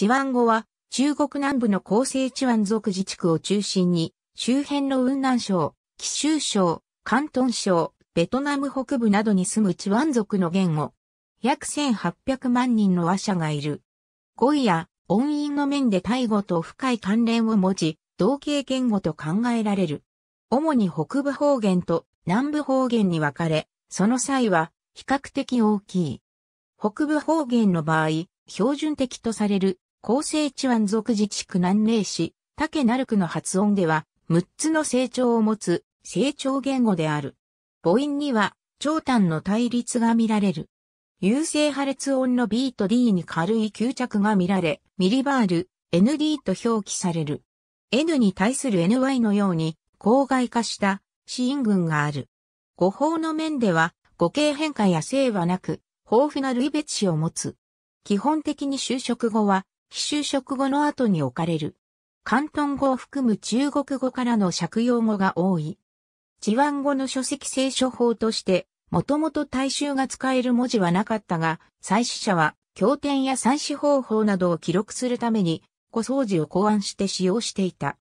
チワン語は中国南部の広西チワン族自治区を中心に周辺の雲南省、貴州省、広東省、ベトナム北部などに住むチワン族の言語。約1800万人の話者がいる。語彙や音韻の面でタイ語と深い関連を持ち、同型言語と考えられる。主に北部方言と南部方言に分かれ、その際は比較的大きい。北部方言の場合、標準的とされる厚生地湾族自治区南寧市、竹鳴区の発音では、6つの成長を持つ、成長言語である。母音には、長短の対立が見られる。優勢破裂音の B と D に軽い吸着が見られ、ミリバール、ND と表記される。N に対する NY のように、公害化した、死因群がある。語法の面では、語形変化や性はなく、豊富な類別詞を持つ。基本的に就職語は、非就職後の後に置かれる。広東語を含む中国語からの借用語が多い。地安語の書籍聖書法として、もともと大衆が使える文字はなかったが、祭祀者は、経典や祭祀方法などを記録するために、古掃除を考案して使用していた。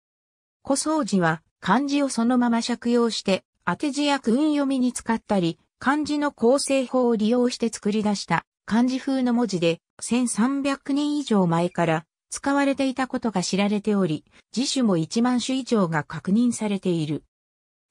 古掃除は、漢字をそのまま借用して、当て字や訓読みに使ったり、漢字の構成法を利用して作り出した漢字風の文字で1300年以上前から使われていたことが知られており、自書も1万種以上が確認されている。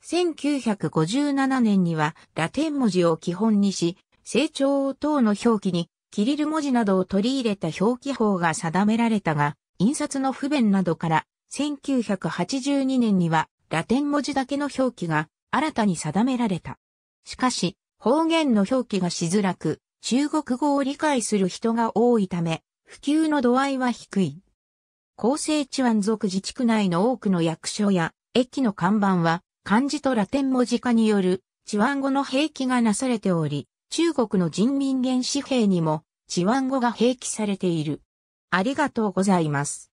1957年にはラテン文字を基本にし、成長等の表記にキリル文字などを取り入れた表記法が定められたが、印刷の不便などから1982年にはラテン文字だけの表記が新たに定められた。しかし、方言の表記がしづらく、中国語を理解する人が多いため、普及の度合いは低い。厚生地湾族自治区内の多くの役所や駅の看板は漢字とラテン文字化による地湾語の併記がなされており、中国の人民元紙幣にも地湾語が併記されている。ありがとうございます。